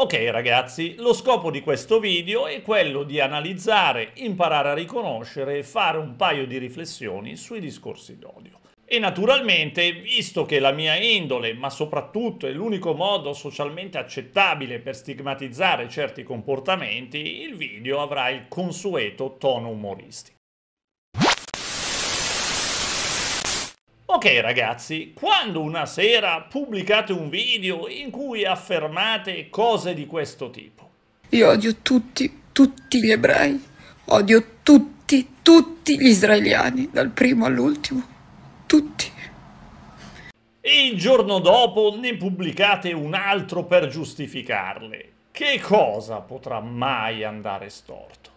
Ok ragazzi, lo scopo di questo video è quello di analizzare, imparare a riconoscere e fare un paio di riflessioni sui discorsi d'odio. E naturalmente, visto che la mia indole, ma soprattutto è l'unico modo socialmente accettabile per stigmatizzare certi comportamenti, il video avrà il consueto tono umoristico. Ok ragazzi, quando una sera pubblicate un video in cui affermate cose di questo tipo. Io odio tutti, tutti gli ebrei, odio tutti, tutti gli israeliani, dal primo all'ultimo, tutti. E il giorno dopo ne pubblicate un altro per giustificarle. Che cosa potrà mai andare storto?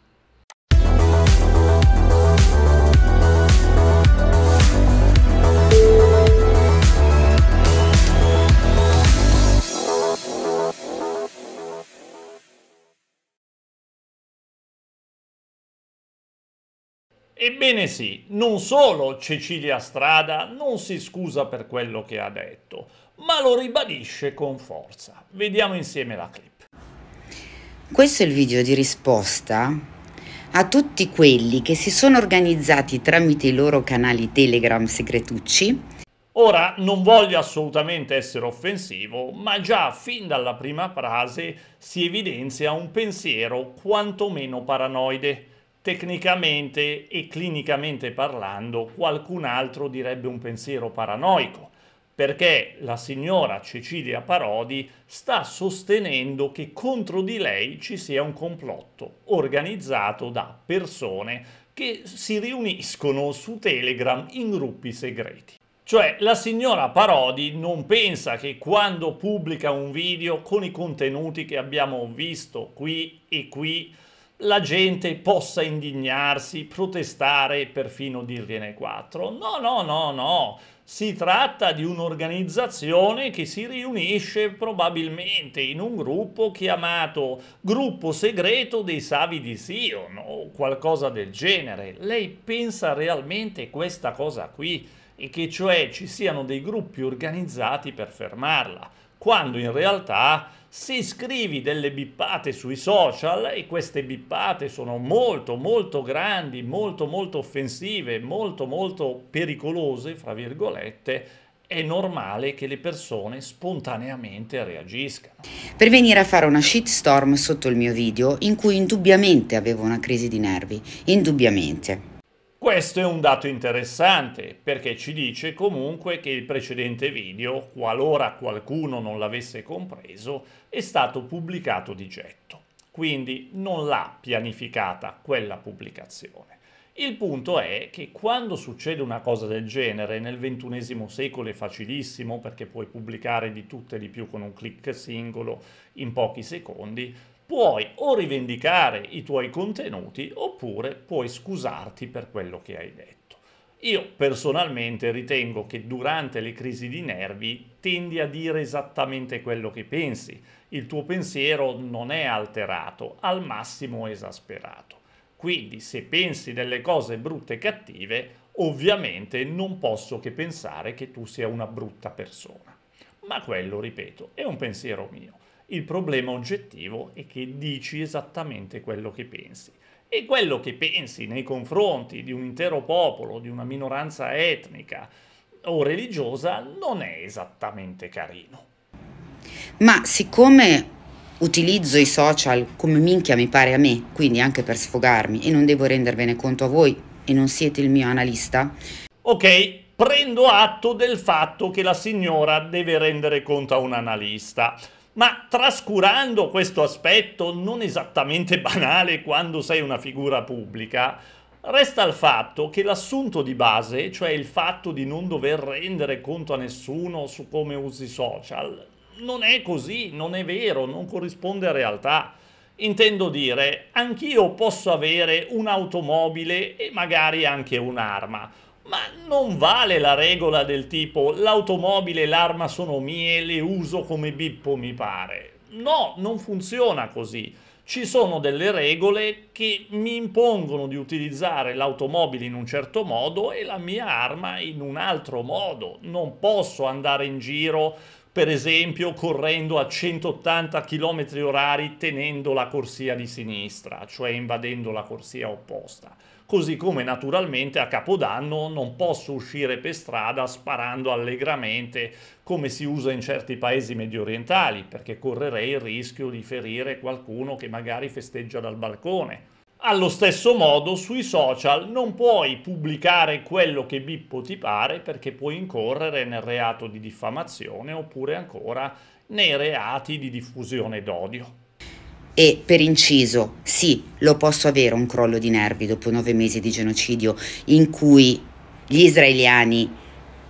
Ebbene sì, non solo Cecilia Strada non si scusa per quello che ha detto, ma lo ribadisce con forza. Vediamo insieme la clip. Questo è il video di risposta a tutti quelli che si sono organizzati tramite i loro canali Telegram segretucci. Ora non voglio assolutamente essere offensivo, ma già fin dalla prima frase si evidenzia un pensiero quantomeno paranoide tecnicamente e clinicamente parlando qualcun altro direbbe un pensiero paranoico perché la signora Cecilia Parodi sta sostenendo che contro di lei ci sia un complotto organizzato da persone che si riuniscono su Telegram in gruppi segreti. Cioè la signora Parodi non pensa che quando pubblica un video con i contenuti che abbiamo visto qui e qui la gente possa indignarsi, protestare e perfino dirgliene quattro. No, no, no, no. Si tratta di un'organizzazione che si riunisce probabilmente in un gruppo chiamato Gruppo Segreto dei Savi di Sion o qualcosa del genere. Lei pensa realmente questa cosa qui e che cioè ci siano dei gruppi organizzati per fermarla, quando in realtà se scrivi delle bippate sui social, e queste bippate sono molto molto grandi, molto molto offensive, molto molto pericolose, fra virgolette, è normale che le persone spontaneamente reagiscano. Per venire a fare una shitstorm sotto il mio video in cui indubbiamente avevo una crisi di nervi, indubbiamente. Questo è un dato interessante perché ci dice comunque che il precedente video, qualora qualcuno non l'avesse compreso, è stato pubblicato di getto, quindi non l'ha pianificata quella pubblicazione. Il punto è che quando succede una cosa del genere, nel ventunesimo secolo è facilissimo perché puoi pubblicare di tutte e di più con un clic singolo in pochi secondi, puoi o rivendicare i tuoi contenuti oppure puoi scusarti per quello che hai detto. Io personalmente ritengo che durante le crisi di nervi tendi a dire esattamente quello che pensi, il tuo pensiero non è alterato, al massimo esasperato. Quindi se pensi delle cose brutte e cattive, ovviamente non posso che pensare che tu sia una brutta persona. Ma quello, ripeto, è un pensiero mio. Il problema oggettivo è che dici esattamente quello che pensi. E quello che pensi nei confronti di un intero popolo, di una minoranza etnica o religiosa, non è esattamente carino. Ma siccome utilizzo i social come minchia mi pare a me, quindi anche per sfogarmi, e non devo rendervene conto a voi e non siete il mio analista. Ok, prendo atto del fatto che la signora deve rendere conto a un analista ma trascurando questo aspetto non esattamente banale quando sei una figura pubblica, Resta il fatto che l'assunto di base, cioè il fatto di non dover rendere conto a nessuno su come usi social, non è così, non è vero, non corrisponde a realtà. Intendo dire, anch'io posso avere un'automobile e magari anche un'arma. Ma non vale la regola del tipo l'automobile e l'arma sono mie, le uso come bippo mi pare. No, non funziona così. Ci sono delle regole che mi impongono di utilizzare l'automobile in un certo modo e la mia arma in un altro modo. Non posso andare in giro, per esempio, correndo a 180 km orari tenendo la corsia di sinistra, cioè invadendo la corsia opposta così come naturalmente a Capodanno non posso uscire per strada sparando allegramente come si usa in certi paesi medio orientali, perché correrei il rischio di ferire qualcuno che magari festeggia dal balcone. Allo stesso modo sui social non puoi pubblicare quello che Bippo ti pare perché puoi incorrere nel reato di diffamazione oppure ancora nei reati di diffusione d'odio. E per inciso, sì, lo posso avere un crollo di nervi dopo nove mesi di genocidio in cui gli israeliani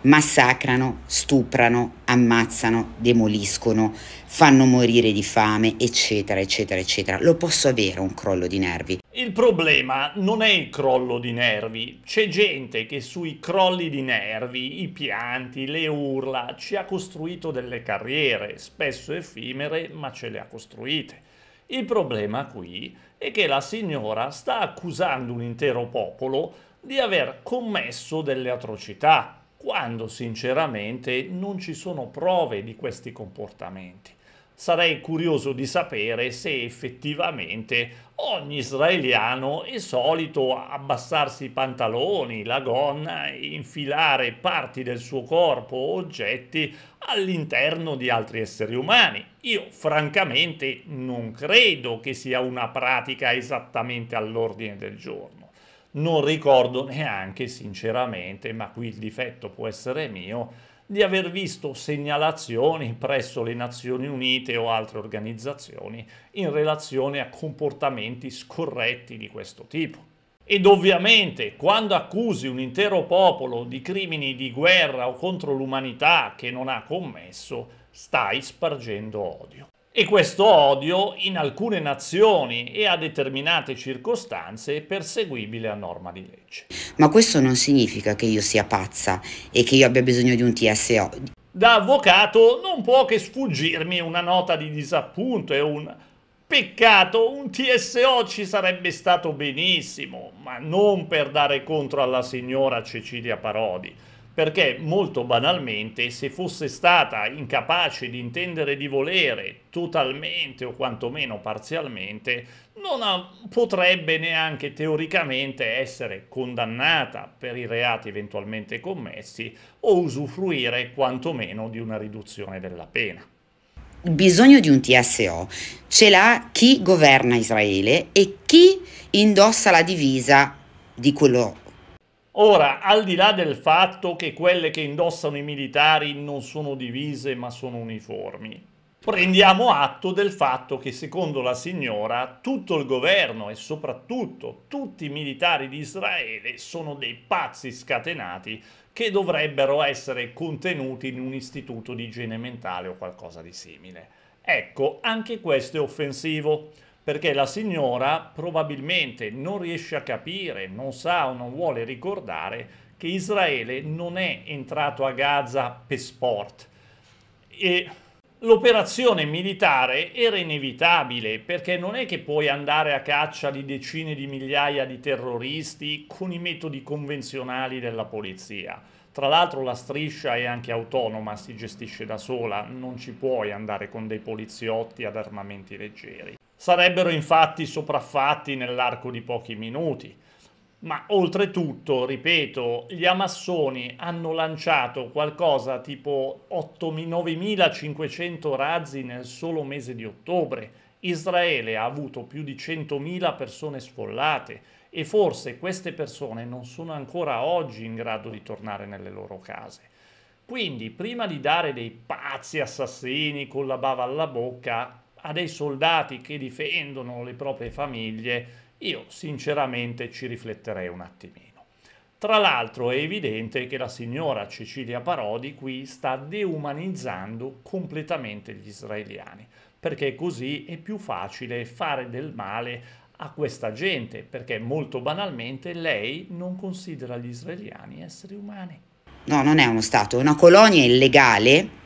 massacrano, stuprano, ammazzano, demoliscono, fanno morire di fame, eccetera, eccetera, eccetera. Lo posso avere un crollo di nervi. Il problema non è il crollo di nervi, c'è gente che sui crolli di nervi, i pianti, le urla, ci ha costruito delle carriere, spesso effimere, ma ce le ha costruite. Il problema qui è che la signora sta accusando un intero popolo di aver commesso delle atrocità, quando sinceramente non ci sono prove di questi comportamenti sarei curioso di sapere se effettivamente ogni israeliano è solito abbassarsi i pantaloni, la gonna e infilare parti del suo corpo o oggetti all'interno di altri esseri umani. Io francamente non credo che sia una pratica esattamente all'ordine del giorno. Non ricordo neanche sinceramente, ma qui il difetto può essere mio, di aver visto segnalazioni presso le Nazioni Unite o altre organizzazioni in relazione a comportamenti scorretti di questo tipo. Ed ovviamente quando accusi un intero popolo di crimini di guerra o contro l'umanità che non ha commesso, stai spargendo odio. E questo odio in alcune nazioni e a determinate circostanze è perseguibile a norma di legge. Ma questo non significa che io sia pazza e che io abbia bisogno di un TSO. Da avvocato non può che sfuggirmi una nota di disappunto e un Peccato, un TSO ci sarebbe stato benissimo, ma non per dare contro alla signora Cecilia Parodi perché molto banalmente se fosse stata incapace di intendere di volere totalmente o quantomeno parzialmente non ha, potrebbe neanche teoricamente essere condannata per i reati eventualmente commessi o usufruire quantomeno di una riduzione della pena. Il bisogno di un TSO ce l'ha chi governa Israele e chi indossa la divisa di quello Ora, al di là del fatto che quelle che indossano i militari non sono divise ma sono uniformi, prendiamo atto del fatto che secondo la signora tutto il governo e soprattutto tutti i militari di Israele sono dei pazzi scatenati che dovrebbero essere contenuti in un istituto di igiene mentale o qualcosa di simile. Ecco, anche questo è offensivo perché la signora probabilmente non riesce a capire, non sa o non vuole ricordare che Israele non è entrato a Gaza per sport e l'operazione militare era inevitabile perché non è che puoi andare a caccia di decine di migliaia di terroristi con i metodi convenzionali della polizia. Tra l'altro la striscia è anche autonoma, si gestisce da sola, non ci puoi andare con dei poliziotti ad armamenti leggeri sarebbero infatti sopraffatti nell'arco di pochi minuti. Ma oltretutto, ripeto, gli amassoni hanno lanciato qualcosa tipo 9.500 razzi nel solo mese di ottobre. Israele ha avuto più di 100.000 persone sfollate e forse queste persone non sono ancora oggi in grado di tornare nelle loro case. Quindi, prima di dare dei pazzi assassini con la bava alla bocca, a dei soldati che difendono le proprie famiglie, io sinceramente ci rifletterei un attimino. Tra l'altro è evidente che la signora Cecilia Parodi qui sta deumanizzando completamente gli israeliani, perché così è più facile fare del male a questa gente, perché molto banalmente lei non considera gli israeliani esseri umani. No, non è uno Stato, è una colonia illegale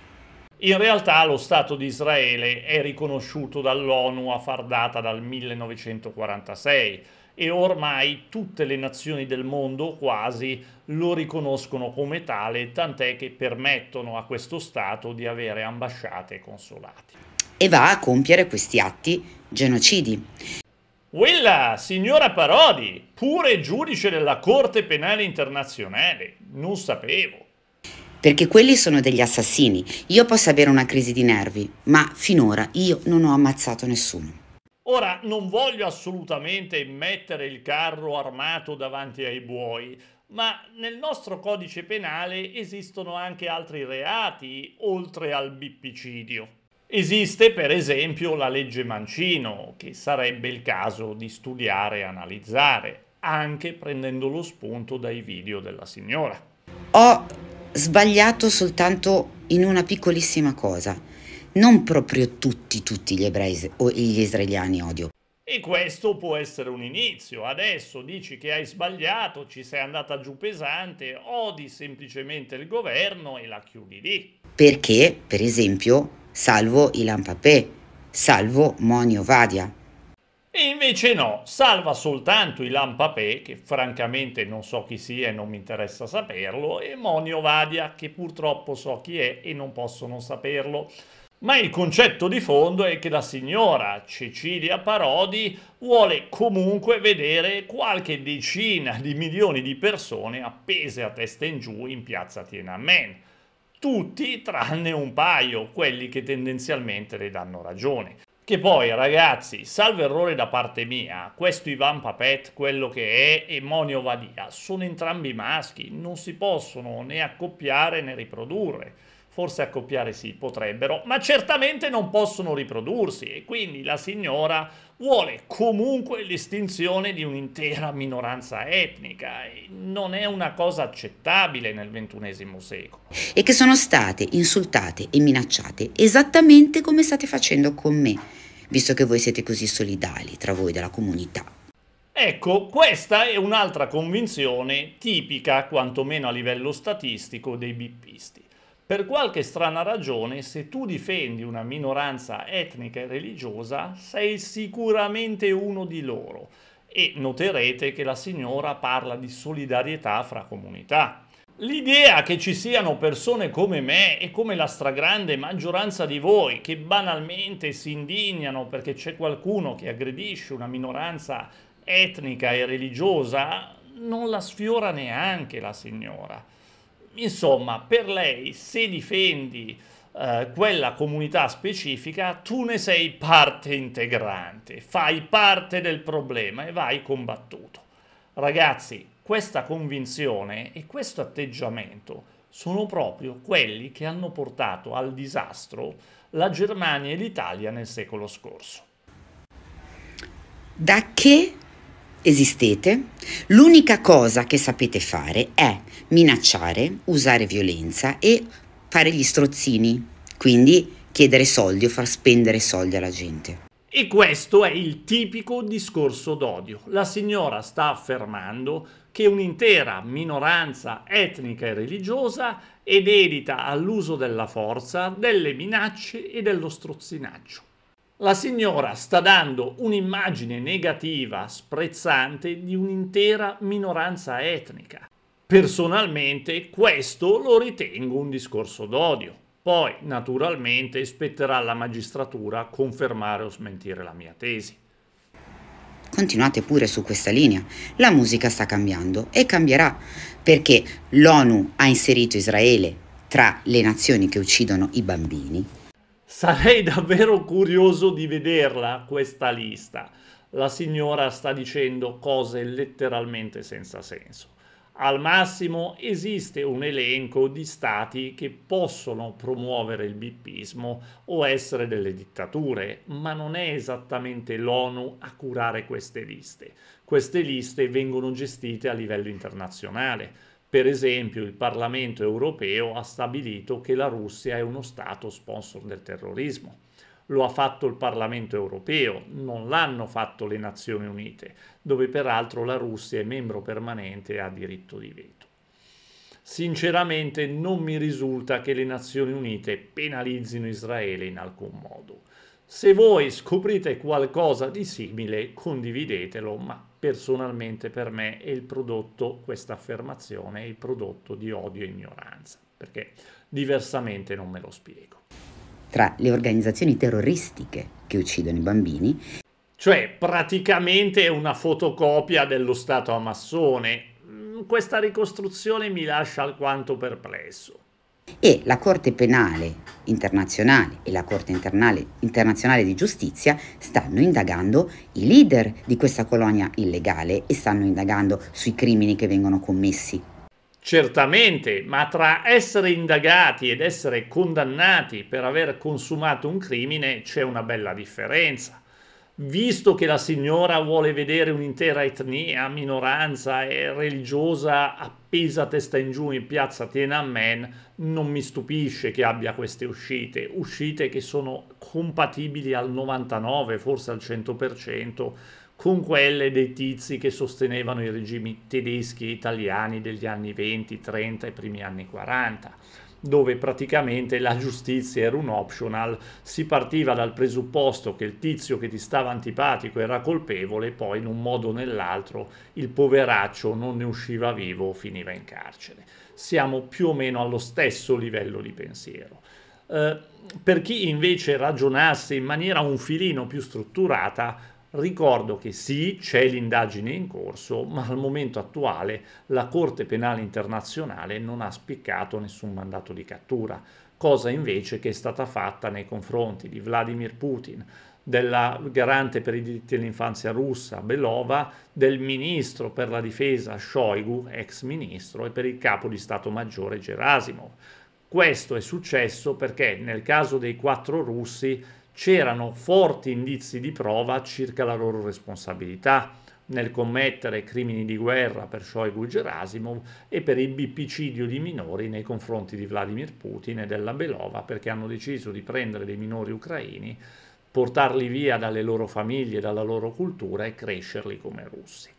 in realtà lo Stato di Israele è riconosciuto dall'ONU a far data dal 1946 e ormai tutte le nazioni del mondo quasi lo riconoscono come tale, tant'è che permettono a questo Stato di avere ambasciate e consolati. E va a compiere questi atti genocidi. Quella signora Parodi, pure giudice della Corte Penale Internazionale, non sapevo perché quelli sono degli assassini. Io posso avere una crisi di nervi, ma finora io non ho ammazzato nessuno. Ora, non voglio assolutamente mettere il carro armato davanti ai buoi, ma nel nostro codice penale esistono anche altri reati oltre al bippicidio. Esiste per esempio la legge Mancino, che sarebbe il caso di studiare e analizzare, anche prendendo lo spunto dai video della signora. Ho sbagliato soltanto in una piccolissima cosa. Non proprio tutti, tutti gli ebrei o gli israeliani odio. E questo può essere un inizio. Adesso dici che hai sbagliato, ci sei andata giù pesante, odi semplicemente il governo e la chiudi lì. Perché, per esempio, salvo Ilan Papè, salvo Monio Vadia, e invece no, salva soltanto i Lampapè, che francamente non so chi sia e non mi interessa saperlo, e Monio Vadia, che purtroppo so chi è e non posso non saperlo. Ma il concetto di fondo è che la signora Cecilia Parodi vuole comunque vedere qualche decina di milioni di persone appese a testa in giù in piazza Tiananmen. Tutti tranne un paio, quelli che tendenzialmente le danno ragione. Che poi, ragazzi, salvo errore da parte mia, questo Ivan Papet, quello che è, e Monio Vadia, sono entrambi maschi, non si possono né accoppiare né riprodurre. Forse accoppiare sì, potrebbero, ma certamente non possono riprodursi e quindi la signora vuole comunque l'estinzione di un'intera minoranza etnica. Non è una cosa accettabile nel XXI secolo. E che sono state insultate e minacciate esattamente come state facendo con me visto che voi siete così solidali tra voi della comunità. Ecco, questa è un'altra convinzione tipica, quantomeno a livello statistico, dei bippisti. Per qualche strana ragione, se tu difendi una minoranza etnica e religiosa, sei sicuramente uno di loro. E noterete che la signora parla di solidarietà fra comunità. L'idea che ci siano persone come me e come la stragrande maggioranza di voi che banalmente si indignano perché c'è qualcuno che aggredisce una minoranza etnica e religiosa non la sfiora neanche la signora. Insomma, per lei se difendi eh, quella comunità specifica tu ne sei parte integrante, fai parte del problema e vai combattuto. Ragazzi, questa convinzione e questo atteggiamento sono proprio quelli che hanno portato al disastro la Germania e l'Italia nel secolo scorso. Da che esistete, l'unica cosa che sapete fare è minacciare, usare violenza e fare gli strozzini, quindi chiedere soldi o far spendere soldi alla gente. E questo è il tipico discorso d'odio. La signora sta affermando che un'intera minoranza etnica e religiosa è dedita all'uso della forza, delle minacce e dello strozzinaggio. La signora sta dando un'immagine negativa, sprezzante, di un'intera minoranza etnica. Personalmente questo lo ritengo un discorso d'odio. Poi, naturalmente, spetterà alla magistratura confermare o smentire la mia tesi continuate pure su questa linea. La musica sta cambiando e cambierà perché l'ONU ha inserito Israele tra le nazioni che uccidono i bambini. Sarei davvero curioso di vederla questa lista. La signora sta dicendo cose letteralmente senza senso. Al massimo esiste un elenco di stati che possono promuovere il bippismo o essere delle dittature, ma non è esattamente l'ONU a curare queste liste. Queste liste vengono gestite a livello internazionale. Per esempio il Parlamento europeo ha stabilito che la Russia è uno Stato sponsor del terrorismo lo ha fatto il Parlamento europeo, non l'hanno fatto le Nazioni Unite, dove peraltro la Russia è membro permanente e ha diritto di veto. Sinceramente non mi risulta che le Nazioni Unite penalizzino Israele in alcun modo. Se voi scoprite qualcosa di simile, condividetelo, ma personalmente per me è il prodotto, questa affermazione, è il prodotto di odio e ignoranza, perché diversamente non me lo spiego tra le organizzazioni terroristiche che uccidono i bambini. Cioè praticamente è una fotocopia dello Stato amassone. Mm, questa ricostruzione mi lascia alquanto perplesso. E la Corte Penale Internazionale e la Corte Internazionale di Giustizia stanno indagando i leader di questa colonia illegale e stanno indagando sui crimini che vengono commessi Certamente, ma tra essere indagati ed essere condannati per aver consumato un crimine c'è una bella differenza visto che la signora vuole vedere un'intera etnia, minoranza e religiosa appesa testa in giù in piazza Tiananmen, non mi stupisce che abbia queste uscite, uscite che sono compatibili al 99, forse al 100%, con quelle dei tizi che sostenevano i regimi tedeschi e italiani degli anni 20, 30 e primi anni 40 dove praticamente la giustizia era un optional, si partiva dal presupposto che il tizio che ti stava antipatico era colpevole, poi in un modo o nell'altro il poveraccio non ne usciva vivo o finiva in carcere. Siamo più o meno allo stesso livello di pensiero. Eh, per chi invece ragionasse in maniera un filino più strutturata, Ricordo che sì, c'è l'indagine in corso, ma al momento attuale la Corte Penale Internazionale non ha spiccato nessun mandato di cattura, cosa invece che è stata fatta nei confronti di Vladimir Putin, della garante per i diritti dell'infanzia russa Belova, del ministro per la difesa Shoigu, ex ministro, e per il capo di Stato Maggiore Gerasimov. Questo è successo perché nel caso dei quattro russi c'erano forti indizi di prova circa la loro responsabilità nel commettere crimini di guerra per Shoigu Gerasimov e per il bipicidio di minori nei confronti di Vladimir Putin e della Belova perché hanno deciso di prendere dei minori ucraini, portarli via dalle loro famiglie, dalla loro cultura e crescerli come russi.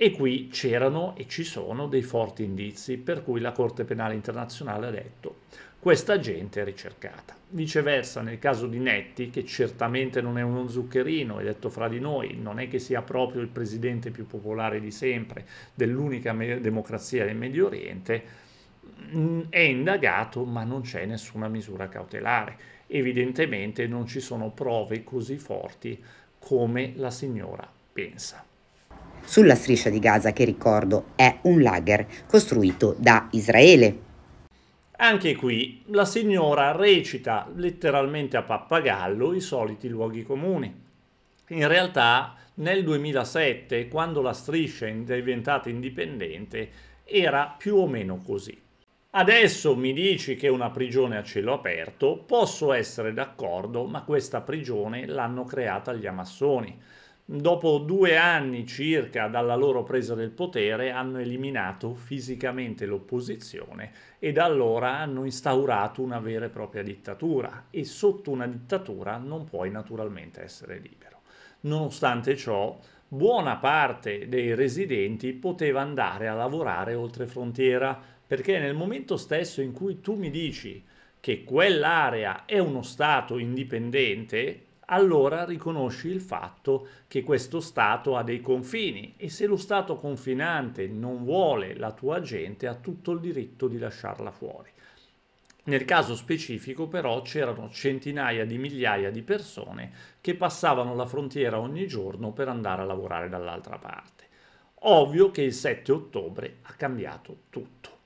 E qui c'erano e ci sono dei forti indizi per cui la Corte Penale Internazionale ha detto questa gente è ricercata. Viceversa, nel caso di Netti, che certamente non è uno zuccherino, è detto fra di noi, non è che sia proprio il presidente più popolare di sempre dell'unica me- democrazia del Medio Oriente, mh, mm, è indagato ma non c'è nessuna misura cautelare. Evidentemente non ci sono prove così forti come la signora pensa. Sulla striscia di Gaza, che ricordo, è un lager costruito da Israele anche qui la signora recita letteralmente a pappagallo i soliti luoghi comuni. In realtà nel 2007, quando la striscia è diventata indipendente, era più o meno così. Adesso mi dici che è una prigione a cielo aperto, posso essere d'accordo, ma questa prigione l'hanno creata gli amassoni dopo due anni circa dalla loro presa del potere, hanno eliminato fisicamente l'opposizione e da allora hanno instaurato una vera e propria dittatura e sotto una dittatura non puoi naturalmente essere libero. Nonostante ciò, buona parte dei residenti poteva andare a lavorare oltre frontiera, perché nel momento stesso in cui tu mi dici che quell'area è uno Stato indipendente, allora riconosci il fatto che questo Stato ha dei confini e se lo Stato confinante non vuole la tua gente ha tutto il diritto di lasciarla fuori. Nel caso specifico però c'erano centinaia di migliaia di persone che passavano la frontiera ogni giorno per andare a lavorare dall'altra parte. Ovvio che il 7 ottobre ha cambiato tutto.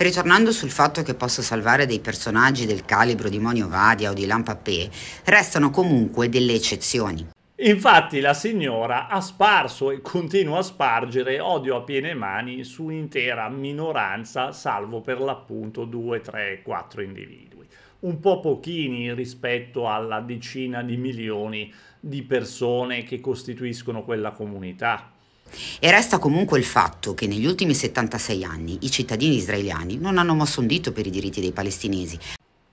Ritornando sul fatto che posso salvare dei personaggi del calibro di Monio Vadia o di Lampapé, restano comunque delle eccezioni. Infatti la signora ha sparso e continua a spargere odio a piene mani su un'intera minoranza, salvo per l'appunto due, tre, quattro individui. Un po' pochini rispetto alla decina di milioni di persone che costituiscono quella comunità. E resta comunque il fatto che negli ultimi 76 anni i cittadini israeliani non hanno mosso un dito per i diritti dei palestinesi.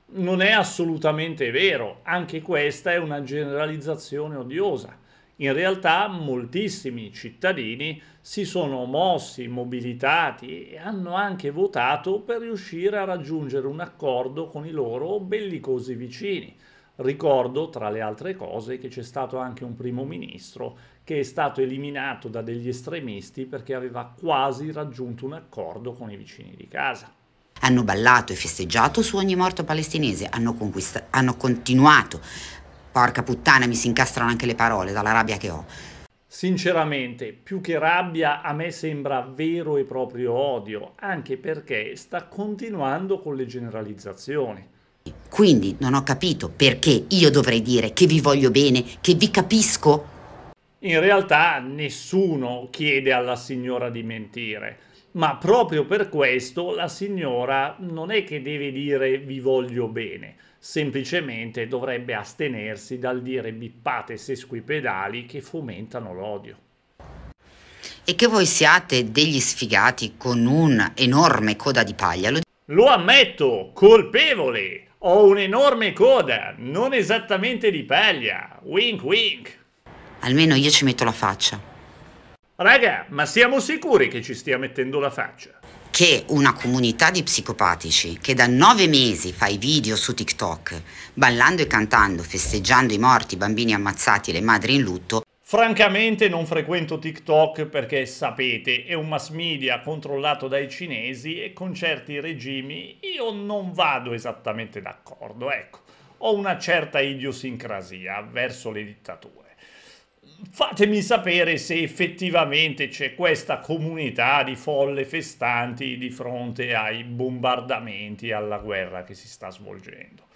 Non è assolutamente vero, anche questa è una generalizzazione odiosa. In realtà moltissimi cittadini si sono mossi, mobilitati e hanno anche votato per riuscire a raggiungere un accordo con i loro bellicosi vicini. Ricordo, tra le altre cose, che c'è stato anche un primo ministro che è stato eliminato da degli estremisti perché aveva quasi raggiunto un accordo con i vicini di casa. Hanno ballato e festeggiato su ogni morto palestinese, hanno, conquista- hanno continuato. Porca puttana, mi si incastrano anche le parole dalla rabbia che ho. Sinceramente, più che rabbia, a me sembra vero e proprio odio, anche perché sta continuando con le generalizzazioni. Quindi non ho capito perché io dovrei dire che vi voglio bene, che vi capisco. In realtà nessuno chiede alla signora di mentire, ma proprio per questo la signora non è che deve dire vi voglio bene, semplicemente dovrebbe astenersi dal dire bippate sesquipedali che fomentano l'odio. E che voi siate degli sfigati con un'enorme coda di paglia. Lo, lo ammetto, colpevole! Ho un'enorme coda, non esattamente di paglia. Wink wink. Almeno io ci metto la faccia. Raga, ma siamo sicuri che ci stia mettendo la faccia? Che una comunità di psicopatici che da nove mesi fa i video su TikTok, ballando e cantando, festeggiando i morti, i bambini ammazzati e le madri in lutto, Francamente non frequento TikTok perché sapete è un mass media controllato dai cinesi e con certi regimi io non vado esattamente d'accordo, ecco, ho una certa idiosincrasia verso le dittature. Fatemi sapere se effettivamente c'è questa comunità di folle festanti di fronte ai bombardamenti e alla guerra che si sta svolgendo.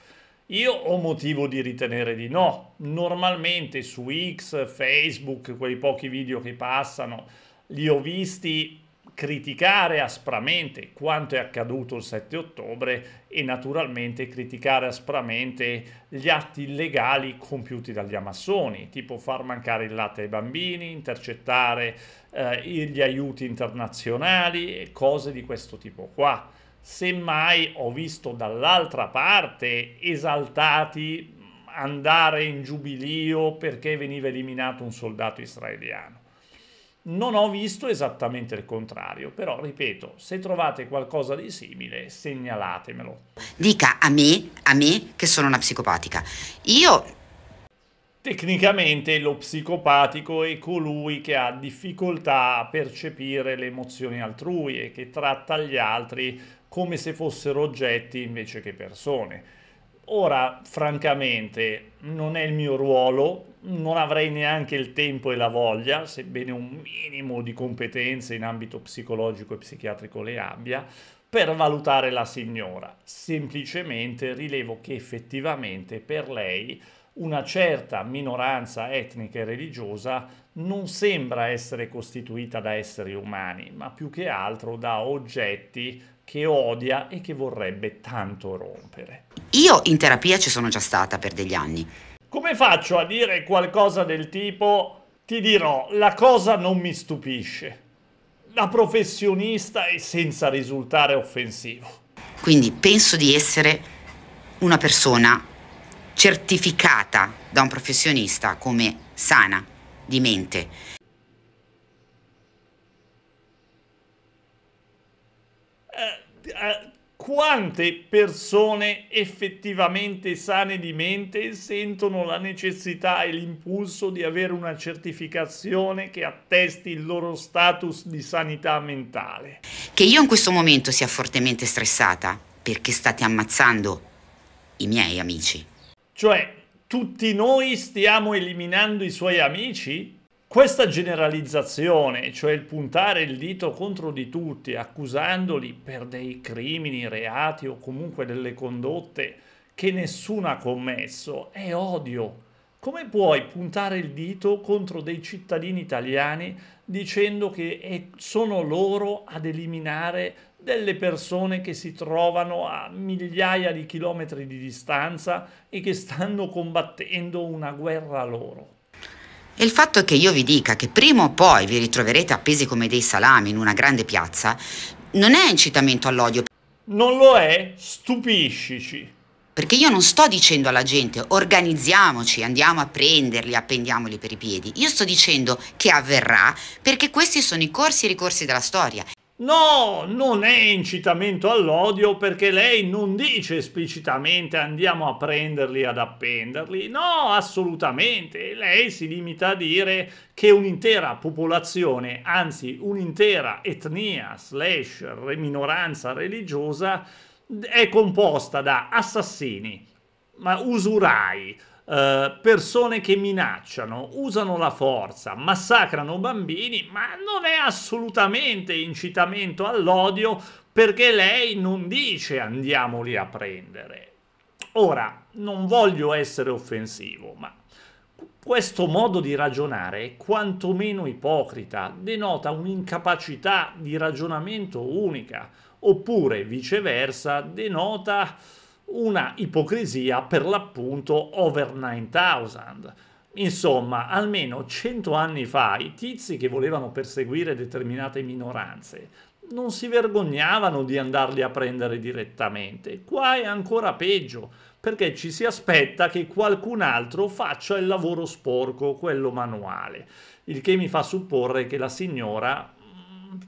Io ho motivo di ritenere di no. Normalmente su X, Facebook, quei pochi video che passano, li ho visti criticare aspramente quanto è accaduto il 7 ottobre e naturalmente criticare aspramente gli atti illegali compiuti dagli amassoni, tipo far mancare il latte ai bambini, intercettare eh, gli aiuti internazionali e cose di questo tipo qua. Semmai ho visto dall'altra parte esaltati andare in giubilio perché veniva eliminato un soldato israeliano. Non ho visto esattamente il contrario, però ripeto, se trovate qualcosa di simile segnalatemelo. Dica a me, a me che sono una psicopatica. Io Tecnicamente lo psicopatico è colui che ha difficoltà a percepire le emozioni altrui e che tratta gli altri come se fossero oggetti invece che persone. Ora, francamente, non è il mio ruolo, non avrei neanche il tempo e la voglia, sebbene un minimo di competenze in ambito psicologico e psichiatrico le abbia, per valutare la signora. Semplicemente rilevo che effettivamente per lei una certa minoranza etnica e religiosa non sembra essere costituita da esseri umani, ma più che altro da oggetti che odia e che vorrebbe tanto rompere. Io in terapia ci sono già stata per degli anni. Come faccio a dire qualcosa del tipo ti dirò, la cosa non mi stupisce. Da professionista e senza risultare offensivo. Quindi penso di essere una persona certificata da un professionista come sana di mente. Eh, eh, quante persone effettivamente sane di mente sentono la necessità e l'impulso di avere una certificazione che attesti il loro status di sanità mentale? Che io in questo momento sia fortemente stressata perché state ammazzando i miei amici cioè, tutti noi stiamo eliminando i suoi amici? Questa generalizzazione, cioè il puntare il dito contro di tutti, accusandoli per dei crimini, reati o comunque delle condotte che nessuno ha commesso, è odio. Come puoi puntare il dito contro dei cittadini italiani dicendo che sono loro ad eliminare delle persone che si trovano a migliaia di chilometri di distanza e che stanno combattendo una guerra loro. E il fatto che io vi dica che prima o poi vi ritroverete appesi come dei salami in una grande piazza non è incitamento all'odio. Non lo è, stupiscici. Perché io non sto dicendo alla gente organizziamoci, andiamo a prenderli, appendiamoli per i piedi. Io sto dicendo che avverrà perché questi sono i corsi e i ricorsi della storia. No, non è incitamento all'odio perché lei non dice esplicitamente andiamo a prenderli ad appenderli. No, assolutamente. Lei si limita a dire che un'intera popolazione, anzi un'intera etnia slash minoranza religiosa è composta da assassini, ma usurai, eh, persone che minacciano, usano la forza, massacrano bambini, ma non è assolutamente incitamento all'odio perché lei non dice andiamoli a prendere. Ora, non voglio essere offensivo, ma questo modo di ragionare è quantomeno ipocrita, denota un'incapacità di ragionamento unica, oppure viceversa denota una ipocrisia per l'appunto over 9000. Insomma, almeno 100 anni fa i tizi che volevano perseguire determinate minoranze non si vergognavano di andarli a prendere direttamente. Qua è ancora peggio, perché ci si aspetta che qualcun altro faccia il lavoro sporco, quello manuale, il che mi fa supporre che la signora mm,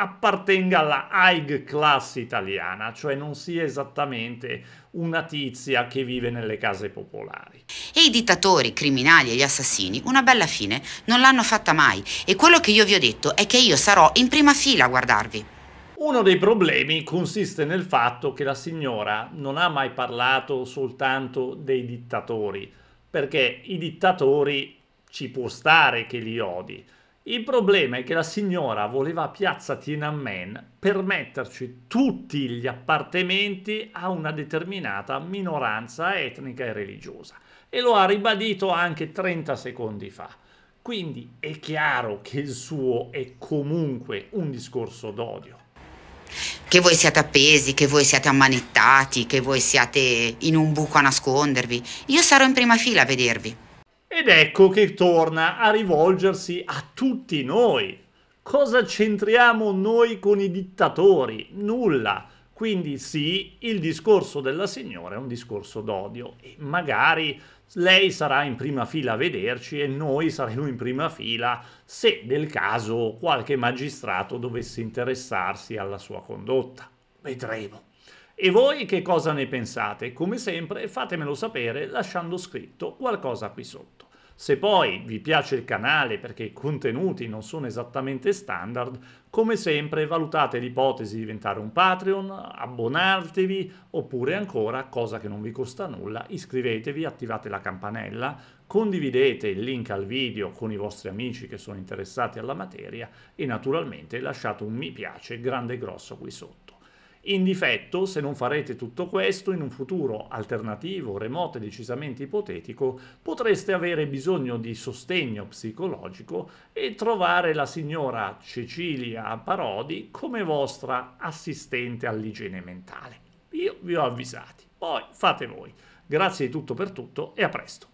appartenga alla high class italiana, cioè non sia esattamente una tizia che vive nelle case popolari. E i dittatori, i criminali e gli assassini una bella fine non l'hanno fatta mai e quello che io vi ho detto è che io sarò in prima fila a guardarvi. Uno dei problemi consiste nel fatto che la signora non ha mai parlato soltanto dei dittatori, perché i dittatori ci può stare che li odi, il problema è che la signora voleva piazza Tiananmen per metterci tutti gli appartenenti a una determinata minoranza etnica e religiosa e lo ha ribadito anche 30 secondi fa. Quindi è chiaro che il suo è comunque un discorso d'odio. Che voi siate appesi, che voi siate ammanettati, che voi siate in un buco a nascondervi. Io sarò in prima fila a vedervi. Ed ecco che torna a rivolgersi a tutti noi. Cosa c'entriamo noi con i dittatori? Nulla. Quindi sì, il discorso della signora è un discorso d'odio e magari lei sarà in prima fila a vederci e noi saremo in prima fila se del caso qualche magistrato dovesse interessarsi alla sua condotta. Vedremo. E voi che cosa ne pensate? Come sempre fatemelo sapere lasciando scritto qualcosa qui sotto. Se poi vi piace il canale perché i contenuti non sono esattamente standard, come sempre valutate l'ipotesi di diventare un Patreon, abbonatevi oppure ancora, cosa che non vi costa nulla, iscrivetevi, attivate la campanella, condividete il link al video con i vostri amici che sono interessati alla materia e naturalmente lasciate un mi piace grande e grosso qui sotto. In difetto, se non farete tutto questo, in un futuro alternativo, remoto e decisamente ipotetico, potreste avere bisogno di sostegno psicologico e trovare la signora Cecilia Parodi come vostra assistente all'igiene mentale. Io vi ho avvisati, poi fate voi. Grazie di tutto per tutto e a presto.